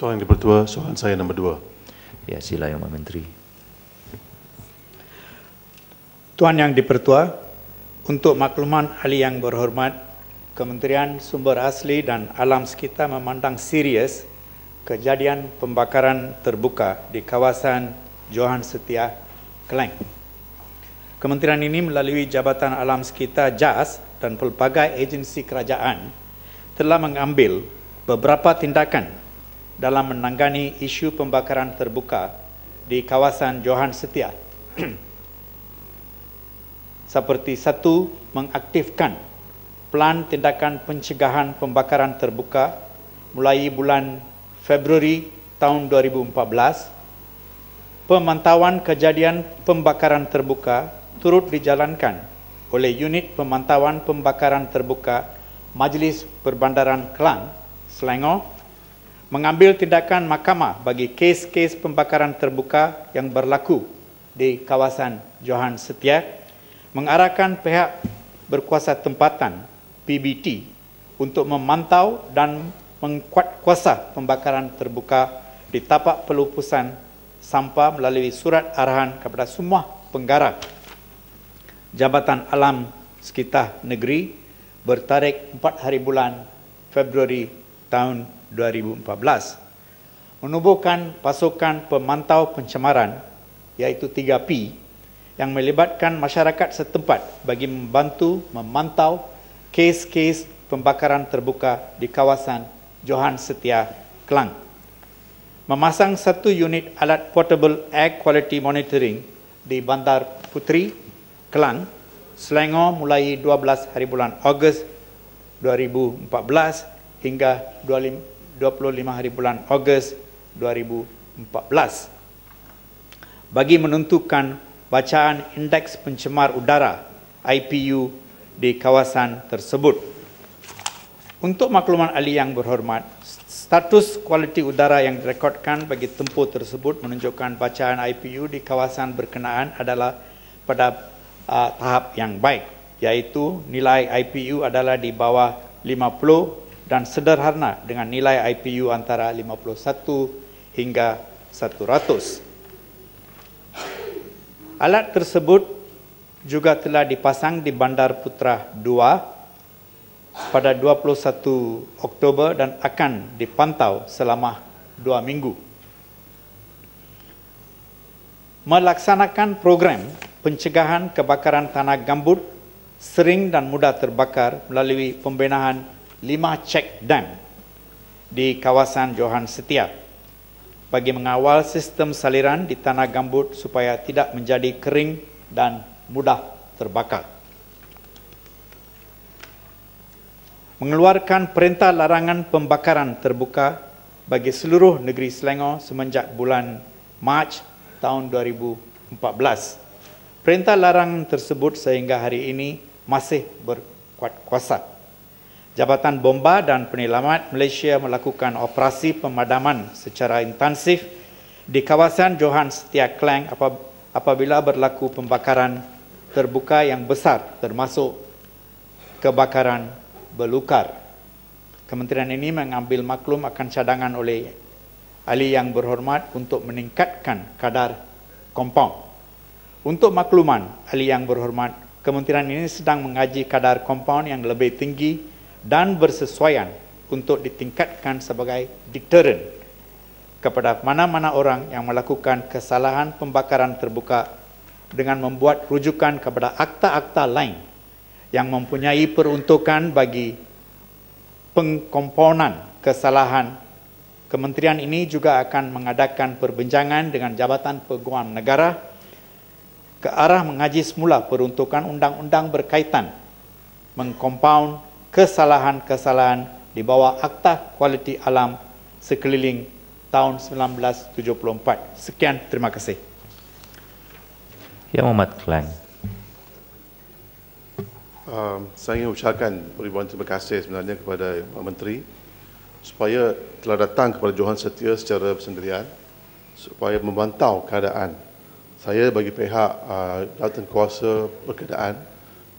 Tuan Yang Dipertua, soalan saya nombor dua. Ya, sila Yang Menteri. Tuan Yang Dipertua, untuk makluman ahli yang berhormat, Kementerian Sumber Asli dan Alam Sekitar memandang serius kejadian pembakaran terbuka di kawasan Johan Setia, Kelang. Kementerian ini melalui Jabatan Alam Sekitar JAS dan pelbagai agensi kerajaan telah mengambil beberapa tindakan dalam menangani isu pembakaran terbuka di kawasan Johan Setia. Seperti satu, mengaktifkan pelan tindakan pencegahan pembakaran terbuka mulai bulan Februari tahun 2014. Pemantauan kejadian pembakaran terbuka turut dijalankan oleh unit pemantauan pembakaran terbuka Majlis Perbandaran Kelang, Selangor, mengambil tindakan mahkamah bagi kes-kes pembakaran terbuka yang berlaku di kawasan Johan Setia, mengarahkan pihak berkuasa tempatan PBT untuk memantau dan mengkuat kuasa pembakaran terbuka di tapak pelupusan sampah melalui surat arahan kepada semua penggara Jabatan Alam Sekitar Negeri bertarik 4 hari bulan Februari tahun 2020. 2014 menubuhkan pasukan pemantau pencemaran iaitu 3P yang melibatkan masyarakat setempat bagi membantu memantau kes-kes pembakaran terbuka di kawasan Johan Setia Kelang. Memasang satu unit alat portable air quality monitoring di Bandar Putri Kelang, Selangor mulai 12 hari bulan Ogos 2014 hingga 25 hari bulan Ogos 2014 bagi menentukan bacaan indeks pencemar udara IPU di kawasan tersebut. Untuk makluman ahli yang berhormat, status kualiti udara yang direkodkan bagi tempoh tersebut menunjukkan bacaan IPU di kawasan berkenaan adalah pada uh, tahap yang baik, iaitu nilai IPU adalah di bawah 50 dan sederhana dengan nilai IPU antara 51 hingga 100. Alat tersebut juga telah dipasang di Bandar Putra 2 pada 21 Oktober dan akan dipantau selama dua minggu. Melaksanakan program pencegahan kebakaran tanah gambut sering dan mudah terbakar melalui pembinaan Lima check dam di kawasan Johan Setia bagi mengawal sistem saliran di tanah gambut supaya tidak menjadi kering dan mudah terbakar. Mengeluarkan perintah larangan pembakaran terbuka bagi seluruh negeri Selangor semenjak bulan Mac tahun 2014. Perintah larangan tersebut sehingga hari ini masih berkuat kuasa. Jabatan Bomba dan Penyelamat Malaysia melakukan operasi pemadaman secara intensif di kawasan Johan Setia Klang apabila berlaku pembakaran terbuka yang besar termasuk kebakaran belukar. Kementerian ini mengambil maklum akan cadangan oleh ahli yang berhormat untuk meningkatkan kadar kompaun. Untuk makluman ahli yang berhormat, Kementerian ini sedang mengaji kadar kompaun yang lebih tinggi dan bersesuaian untuk ditingkatkan sebagai deterrent kepada mana-mana orang yang melakukan kesalahan pembakaran terbuka dengan membuat rujukan kepada akta-akta lain yang mempunyai peruntukan bagi pengkomponan kesalahan Kementerian ini juga akan mengadakan perbincangan dengan Jabatan Peguam Negara ke arah mengaji semula peruntukan undang-undang berkaitan mengkompaun kesalahan-kesalahan di bawah Akta Kualiti Alam sekeliling tahun 1974. Sekian, terima kasih. Yang Muhammad Klang. Um, saya ingin ucapkan ribuan terima kasih sebenarnya kepada Pak Menteri supaya telah datang kepada Johan Setia secara bersendirian supaya memantau keadaan saya bagi pihak uh, jawatan kuasa perkenaan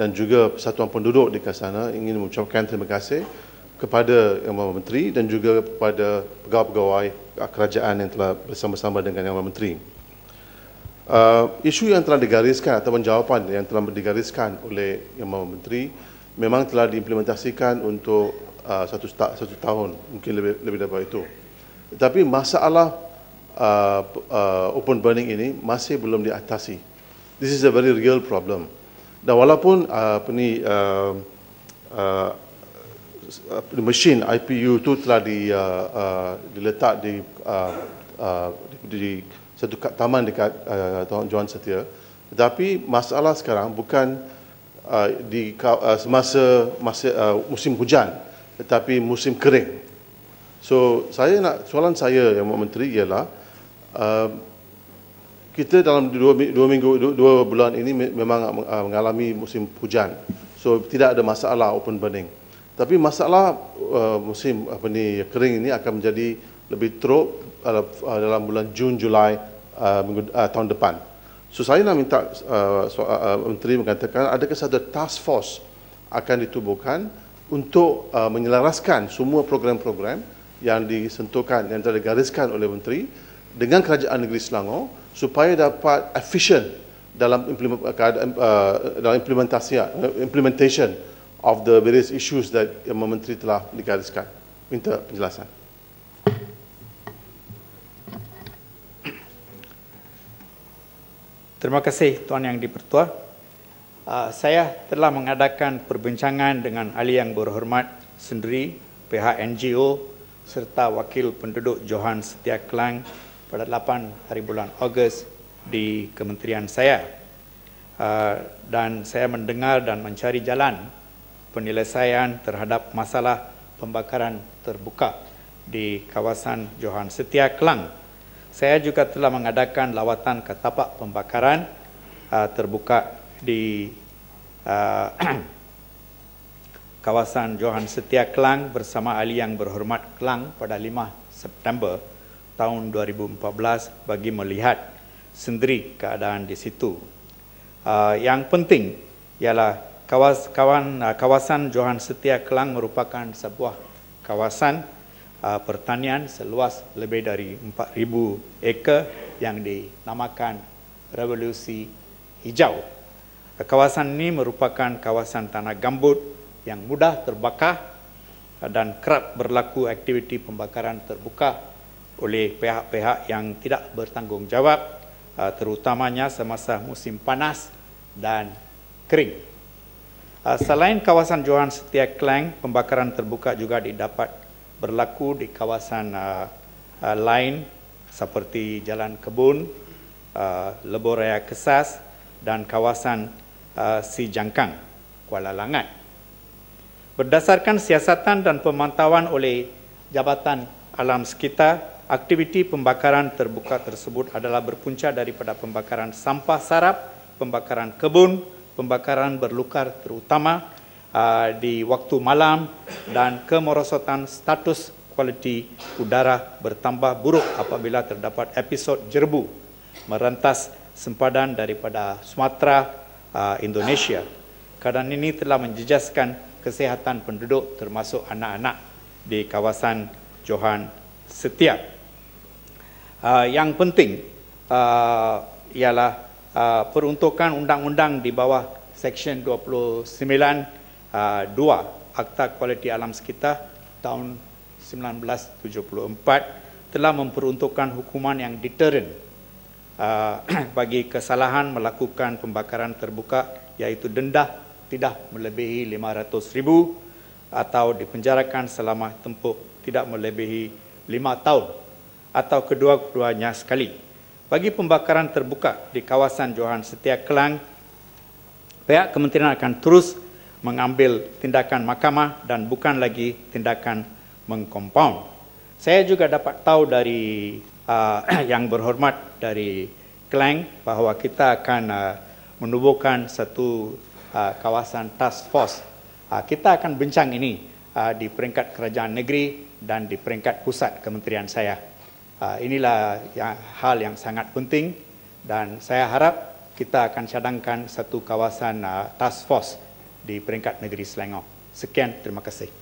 dan juga persatuan penduduk di sana ingin mengucapkan terima kasih kepada Yang Mahu Menteri dan juga kepada pegawai-pegawai kerajaan yang telah bersama-sama dengan Yang Mahu Menteri. Uh, isu yang telah digariskan atau jawapan yang telah digariskan oleh Yang Mahu Menteri memang telah diimplementasikan untuk uh, satu, satu tahun, mungkin lebih, lebih daripada itu. Tetapi masalah uh, uh, open burning ini masih belum diatasi. This is a very real problem. Dan walaupun uh, apa ni uh, uh, mesin IPU itu telah di, uh, uh, diletak di, uh, uh, di, di satu taman dekat uh, Johan Setia, tetapi masalah sekarang bukan uh, di uh, semasa masa, uh, musim hujan, tetapi musim kering. So saya nak soalan saya yang Menteri ialah uh, kita dalam dua, dua minggu dua, dua bulan ini memang uh, mengalami musim hujan so tidak ada masalah open burning tapi masalah uh, musim apa ni kering ini akan menjadi lebih teruk uh, dalam bulan Jun Julai uh, uh, tahun depan so saya nak minta uh, so, uh, menteri mengatakan ada satu task force akan ditubuhkan untuk uh, menyelaraskan semua program-program yang disentuhkan yang telah digariskan oleh menteri dengan kerajaan negeri Selangor supaya dapat efficient dalam eh, eh, dalam implementasi eh, implementation of the various issues that Imam Menteri telah digariskan. Minta penjelasan. Terima kasih Tuan Yang Dipertua. Ah, saya telah mengadakan perbincangan dengan ahli yang berhormat sendiri pihak NGO serta wakil penduduk Johan Setia Kelang pada 8 hari bulan Ogos di kementerian saya ah, dan saya mendengar dan mencari jalan penyelesaian terhadap masalah pembakaran terbuka di kawasan Johan Setia Kelang. Saya juga telah mengadakan lawatan ke tapak pembakaran ah, terbuka di ah, kawasan Johan Setia Kelang bersama ahli yang berhormat Kelang pada 5 September 2020 tahun 2014 bagi melihat sendiri keadaan di situ. Uh, yang penting ialah kawas, kawan, uh, kawasan Johan Setia Kelang merupakan sebuah kawasan uh, pertanian seluas lebih dari 4,000 ekar yang dinamakan Revolusi Hijau. Uh, kawasan ini merupakan kawasan tanah gambut yang mudah terbakar dan kerap berlaku aktiviti pembakaran terbuka oleh pihak-pihak yang tidak bertanggungjawab uh, terutamanya semasa musim panas dan kering. Uh, selain kawasan Johan Setia Klang, pembakaran terbuka juga didapat berlaku di kawasan uh, lain seperti Jalan Kebun, Leboraya Kesas dan kawasan Si Jangkang, Kuala Langat. Berdasarkan siasatan dan pemantauan oleh Jabatan Alam Sekitar, Aktiviti pembakaran terbuka tersebut adalah berpunca daripada pembakaran sampah sarap, pembakaran kebun, pembakaran berlukar terutama aa, uh, di waktu malam dan kemerosotan status kualiti udara bertambah buruk apabila terdapat episod jerbu merentas sempadan daripada Sumatera, aa, uh, Indonesia. Keadaan ini telah menjejaskan kesehatan penduduk termasuk anak-anak di kawasan Johan Setiap. Uh, yang penting uh, ialah uh, peruntukan undang-undang di bawah Seksyen 29.2 uh, Akta Kualiti Alam Sekitar tahun 1974 telah memperuntukkan hukuman yang deterren uh, bagi kesalahan melakukan pembakaran terbuka iaitu denda tidak melebihi RM500,000 atau dipenjarakan selama tempoh tidak melebihi lima tahun atau kedua-keduanya sekali. Bagi pembakaran terbuka di kawasan Johan Setia Kelang, pihak kementerian akan terus mengambil tindakan mahkamah dan bukan lagi tindakan mengkompaun. Saya juga dapat tahu dari uh, yang berhormat dari Kelang bahawa kita akan uh, menubuhkan satu uh, kawasan task force. Uh, kita akan bincang ini uh, di peringkat kerajaan negeri dan di peringkat pusat kementerian saya. Ah, inilah yang, hal yang sangat penting dan saya harap kita akan cadangkan satu kawasan uh, task force di peringkat negeri Selangor. Sekian, terima kasih.